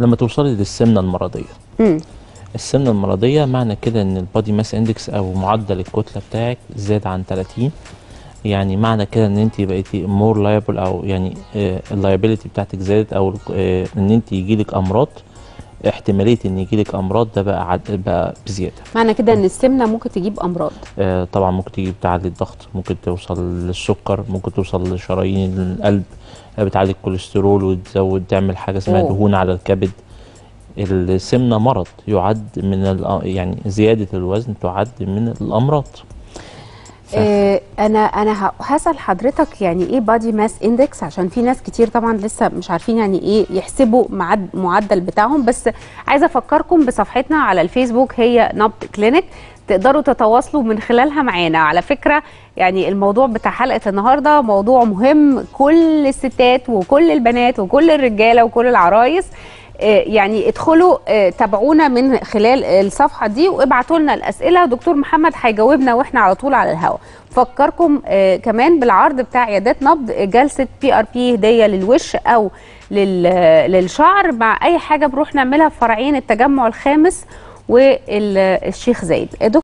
لما توصلي للسمنه المرضيه مم. السمنه المرضيه معنى كده ان البادي ماس اندكس او معدل الكتله بتاعك زاد عن 30 يعني معنى كده ان انت بقيتي مور لايبل او يعني اللايبيلتي آه، بتاعتك زادت او آه، ان انت يجيلك امراض احتماليه ان يجيلك امراض ده بقى عد... بقى بزياده معنى كده ان السمنه ممكن تجيب امراض آه طبعا ممكن تجيب تعلي الضغط ممكن توصل للسكر ممكن توصل لشرايين القلب آه، بتعلي الكوليسترول وتزود تعمل حاجه اسمها دهون على الكبد السمنه مرض يعد من ال... يعني زياده الوزن تعد من الامراض إيه انا انا هسال حضرتك يعني ايه بادي ماس اندكس عشان في ناس كتير طبعا لسه مش عارفين يعني ايه يحسبوا معد معدل بتاعهم بس عايزه افكركم بصفحتنا على الفيسبوك هي نبض كلينيك تقدروا تتواصلوا من خلالها معانا على فكره يعني الموضوع بتاع حلقه النهارده موضوع مهم كل الستات وكل البنات وكل الرجاله وكل العرايس آه، يعني ادخلوا آه، تابعونا من خلال الصفحه دي وابعتوا لنا الاسئله دكتور محمد هيجاوبنا واحنا على طول على الهواء فكركم آه، كمان بالعرض بتاع عيادات نبض جلسه بي ار بي هديه للوش او للشعر مع اي حاجه بنروح نعملها في فرعين التجمع الخامس والشيخ زايد